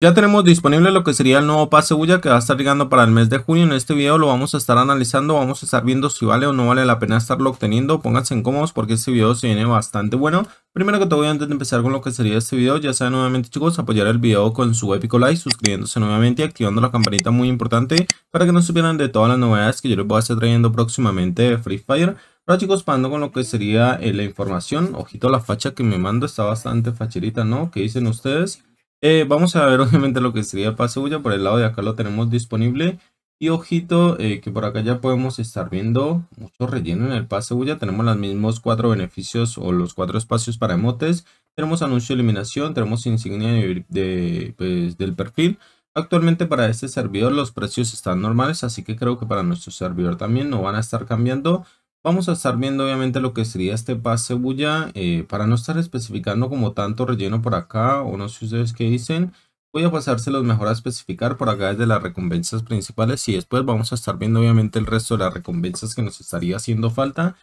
Ya tenemos disponible lo que sería el nuevo pase bulla que va a estar llegando para el mes de junio. En este video lo vamos a estar analizando, vamos a estar viendo si vale o no vale la pena estarlo obteniendo. Pónganse en cómodos porque este video se viene bastante bueno. Primero que todo, antes de empezar con lo que sería este video, ya saben nuevamente chicos, apoyar el video con su épico like, suscribiéndose nuevamente y activando la campanita muy importante para que no supieran de todas las novedades que yo les voy a estar trayendo próximamente de Free Fire. Ahora chicos, pasando con lo que sería eh, la información, ojito la facha que me mando, está bastante facherita, ¿no? ¿Qué dicen ustedes? Eh, vamos a ver obviamente lo que sería el bulla. por el lado de acá lo tenemos disponible. Y ojito, eh, que por acá ya podemos estar viendo mucho relleno en el pase bulla. Tenemos los mismos cuatro beneficios o los cuatro espacios para emotes. Tenemos anuncio de eliminación, tenemos insignia de, pues, del perfil. Actualmente para este servidor los precios están normales, así que creo que para nuestro servidor también no van a estar cambiando. Vamos a estar viendo obviamente lo que sería este pase bulla eh, para no estar especificando como tanto relleno por acá o no sé ustedes qué dicen. Voy a pasárselos mejor a especificar por acá desde las recompensas principales y después vamos a estar viendo obviamente el resto de las recompensas que nos estaría haciendo falta.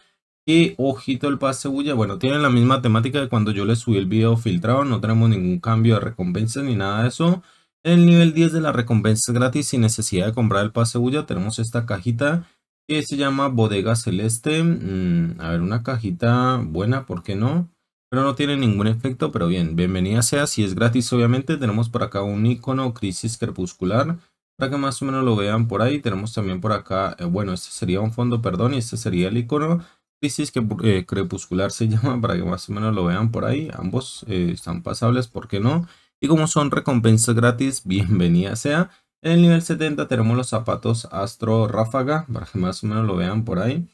Y ojito el pase bulla, bueno tiene la misma temática de cuando yo le subí el video filtrado, no tenemos ningún cambio de recompensas ni nada de eso. En el nivel 10 de las recompensas gratis sin necesidad de comprar el pase bulla tenemos esta cajita y se llama Bodega Celeste. Mm, a ver, una cajita buena, ¿por qué no? Pero no tiene ningún efecto, pero bien, bienvenida sea. Si es gratis, obviamente, tenemos por acá un icono Crisis Crepuscular para que más o menos lo vean por ahí. Tenemos también por acá, eh, bueno, este sería un fondo, perdón, y este sería el icono. Crisis que, eh, crepuscular se llama, para que más o menos lo vean por ahí. Ambos eh, están pasables, ¿por qué no? Y como son recompensas gratis, bienvenida sea. En el nivel 70 tenemos los zapatos Astro Ráfaga, para que más o menos lo vean por ahí.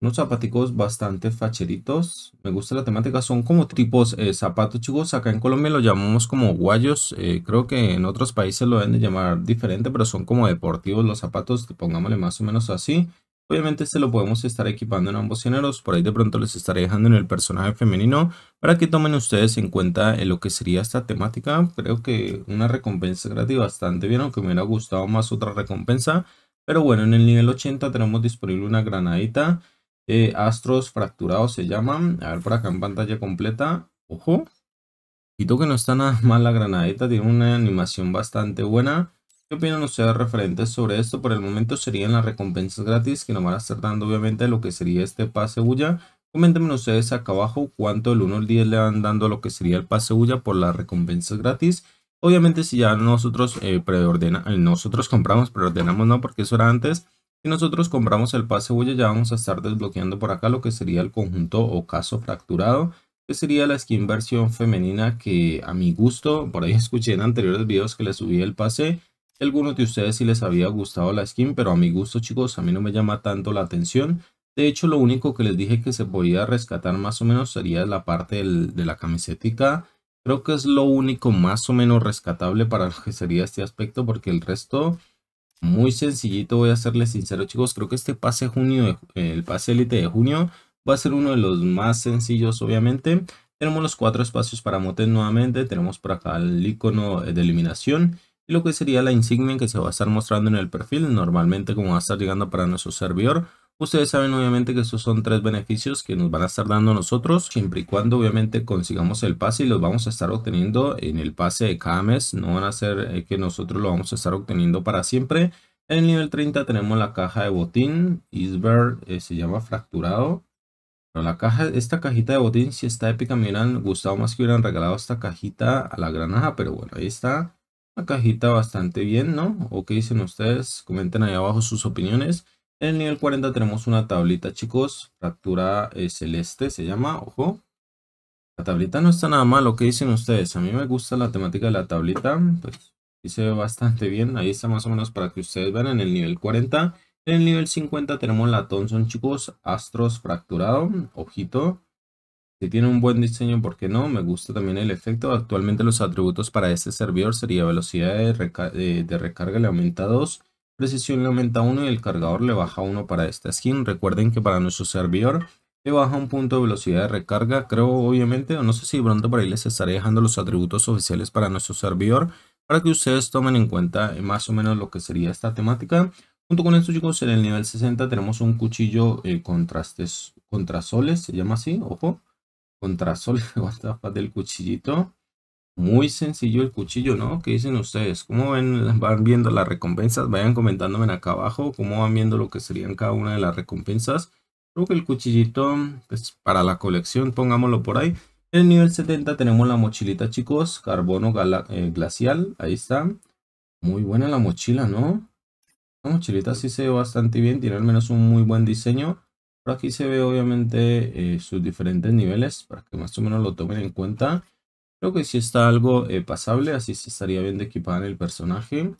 Unos zapaticos bastante facheritos. Me gusta la temática. Son como tipos eh, zapatos, chicos. Acá en Colombia lo llamamos como guayos. Eh, creo que en otros países lo deben de llamar diferente, pero son como deportivos los zapatos. Pongámosle más o menos así. Obviamente este lo podemos estar equipando en ambos géneros, por ahí de pronto les estaré dejando en el personaje femenino para que tomen ustedes en cuenta en eh, lo que sería esta temática. Creo que una recompensa gratis bastante bien, aunque me hubiera gustado más otra recompensa. Pero bueno, en el nivel 80 tenemos disponible una granadita. Eh, astros fracturados se llaman. A ver por acá en pantalla completa. Ojo. Quito que no está nada mal la granadita, tiene una animación bastante buena. ¿Qué opinan ustedes referentes sobre esto? Por el momento serían las recompensas gratis que nos van a estar dando obviamente lo que sería este pase bulla. Coméntenme ustedes acá abajo cuánto el 1 al 10 le van dando lo que sería el pase bulla por las recompensas gratis. Obviamente si ya nosotros eh, eh, nosotros compramos, preordenamos no porque eso era antes. Si nosotros compramos el pase bulla ya vamos a estar desbloqueando por acá lo que sería el conjunto o caso fracturado. Que sería la skin versión femenina que a mi gusto, por ahí escuché en anteriores videos que le subí el pase algunos de ustedes si sí les había gustado la skin, pero a mi gusto chicos, a mí no me llama tanto la atención. De hecho, lo único que les dije que se podía rescatar más o menos sería la parte de la camiseta. Creo que es lo único más o menos rescatable para lo que sería este aspecto, porque el resto, muy sencillito, voy a serles sincero chicos, creo que este pase junio, el pase élite de junio, va a ser uno de los más sencillos obviamente. Tenemos los cuatro espacios para motes nuevamente, tenemos por acá el icono de eliminación y lo que sería la insignia que se va a estar mostrando en el perfil. Normalmente como va a estar llegando para nuestro servidor, Ustedes saben obviamente que estos son tres beneficios que nos van a estar dando nosotros, siempre y cuando obviamente consigamos el pase y los vamos a estar obteniendo en el pase de cada mes, no van a ser eh, que nosotros lo vamos a estar obteniendo para siempre. En el nivel 30 tenemos la caja de botín, isber eh, se llama fracturado. Pero la caja, esta cajita de botín si está épica, me hubieran gustado más que hubieran regalado esta cajita a la granja pero bueno, ahí está cajita bastante bien, ¿no? ¿O qué dicen ustedes? Comenten ahí abajo sus opiniones. En el nivel 40 tenemos una tablita, chicos. Fractura eh, celeste se llama, ojo. La tablita no está nada mal, ¿o qué dicen ustedes? A mí me gusta la temática de la tablita, pues y se ve bastante bien. Ahí está más o menos para que ustedes vean en el nivel 40. En el nivel 50 tenemos la Thompson, chicos. Astros fracturado, ojito. Si tiene un buen diseño, ¿por qué no? Me gusta también el efecto. Actualmente los atributos para este servidor sería velocidad de, recarga le aumenta 2, precisión le aumenta 1 y el cargador le baja 1 para esta skin. Recuerden que para nuestro servidor le baja un punto de velocidad de recarga, creo obviamente, no sé si pronto por ahí les estaré dejando los atributos oficiales para nuestro servidor para que ustedes tomen en cuenta eh, más o menos lo que sería esta temática. Junto con esto chicos, en el nivel 60 tenemos un cuchillo eh, contrastes, contrasoles, se llama así, ojo Contrasol, tapa del cuchillito. Muy sencillo el cuchillo, ¿no? ¿Qué dicen ustedes? ¿Cómo ven, van viendo las recompensas? Vayan comentándome acá abajo cómo van viendo lo que serían cada una de las recompensas. Creo que el cuchillito, pues para la colección, pongámoslo por ahí. En el nivel 70 tenemos la mochilita, chicos. Carbono eh, glacial, ahí está. Muy buena la mochila, ¿no? La mochilita sí se ve bastante bien, tiene al menos un muy buen diseño aquí se ve obviamente eh, sus diferentes niveles para que más o menos lo tomen en cuenta. Creo que si está algo eh, pasable, así se estaría bien de equipar el personaje.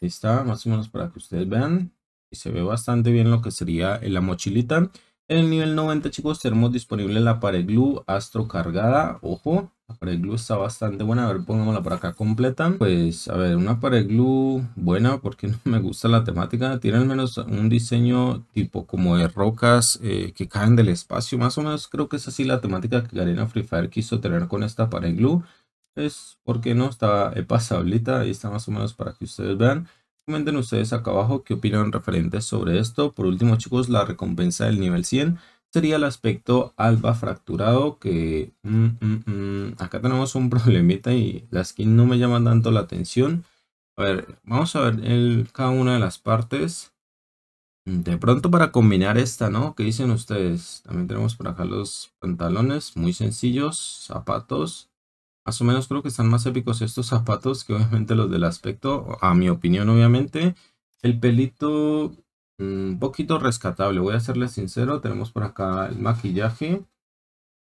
está, más o menos para que ustedes vean. Y se ve bastante bien lo que sería eh, la mochilita. En el nivel 90, chicos, tenemos disponible la pared glue astro cargada. Ojo, pared glue está bastante buena. A ver, pongámosla por acá completa. Pues, a ver, una pared glue buena porque no me gusta la temática. Tiene al menos un diseño tipo como de rocas eh, que caen del espacio. Más o menos creo que es así la temática que Garena Free Fire quiso tener con esta pared glue. Es porque no está eh, pasablita. Ahí está más o menos para que ustedes vean. Comenten ustedes acá abajo qué opinan referentes sobre esto. Por último, chicos, la recompensa del nivel 100 sería el aspecto alba fracturado que mm, mm, mm, acá tenemos un problemita y la skin no me llama tanto la atención. A ver, vamos a ver cada una de las partes. De pronto para combinar esta, ¿no? ¿Qué dicen ustedes? También tenemos por acá los pantalones, muy sencillos, zapatos. Más o menos creo que están más épicos estos zapatos que obviamente los del aspecto, a mi opinión obviamente. El pelito un mm, poquito rescatable, voy a serle sincero. Tenemos por acá el maquillaje.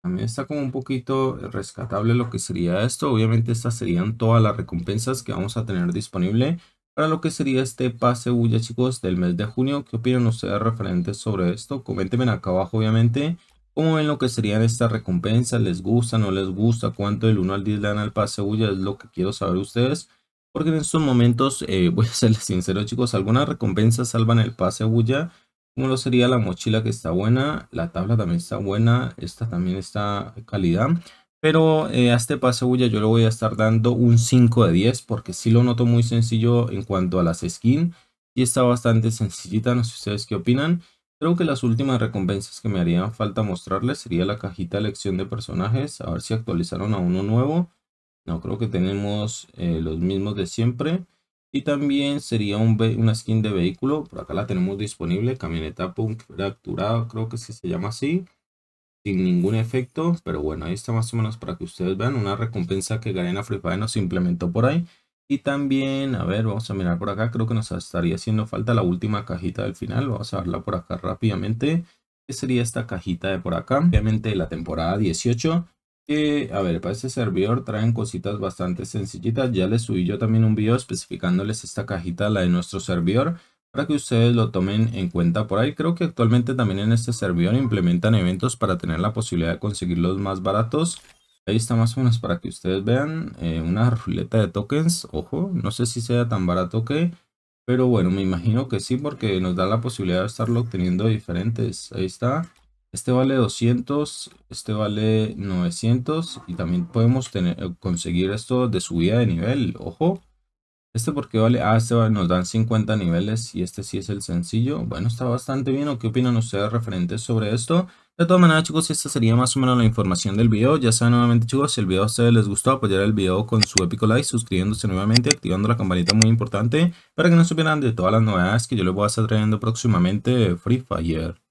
También está como un poquito rescatable lo que sería esto. Obviamente estas serían todas las recompensas que vamos a tener disponible para lo que sería este pase bulla, chicos, del mes de junio. ¿Qué opinan ustedes referentes sobre esto? Coméntenme acá abajo, obviamente. ¿Cómo ven lo que serían estas recompensas? ¿Les gusta? ¿No les gusta? ¿Cuánto del 1 al 10 le dan al pase bulla? Es lo que quiero saber ustedes. Porque en estos momentos, eh, voy a serles sincero chicos, algunas recompensas salvan el pase a Buya. Como lo sería la mochila que está buena, la tabla también está buena, esta también está calidad. Pero eh, a este pase Buya yo le voy a estar dando un 5 de 10 porque sí lo noto muy sencillo en cuanto a las skins. Y está bastante sencillita, no sé ustedes qué opinan. Creo que las últimas recompensas que me harían falta mostrarles sería la cajita de elección de personajes, a ver si actualizaron a uno nuevo. No, creo que tenemos eh, los mismos de siempre. Y también sería un una skin de vehículo. Por acá la tenemos disponible. Camioneta punk fracturada, creo que se llama así. Sin ningún efecto. Pero bueno, ahí está más o menos para que ustedes vean. Una recompensa que Garena Free Fire nos implementó por ahí. Y también, a ver, vamos a mirar por acá. Creo que nos estaría haciendo falta la última cajita del final. Vamos a verla por acá rápidamente. Que sería esta cajita de por acá. Obviamente la temporada 18 a ver, para este servidor traen cositas bastante sencillitas. Ya les subí yo también un video especificándoles esta cajita, la de nuestro servidor, para que ustedes lo tomen en cuenta por ahí. Creo que actualmente también en este servidor implementan eventos para tener la posibilidad de conseguirlos más baratos. Ahí está más o menos para que ustedes vean eh, una ruleta de tokens. Ojo, no sé si sea tan barato que... Pero bueno, me imagino que sí porque nos da la posibilidad de estarlo obteniendo diferentes. Ahí está. Este vale 200, este vale 900 y también podemos tener, eh, conseguir esto de subida de nivel, ojo. Este porque vale, ah, este nos dan 50 niveles y este sí es el sencillo. Bueno, está bastante bien. ¿O qué opinan ustedes referentes sobre esto? De todas maneras, chicos, esta sería más o menos la información del video. Ya saben nuevamente, chicos, si el video a ustedes les gustó, apoyar el video con su épico like, suscribiéndose nuevamente, activando la campanita muy importante para que no supieran de todas las novedades que yo les voy a estar trayendo próximamente Free Fire.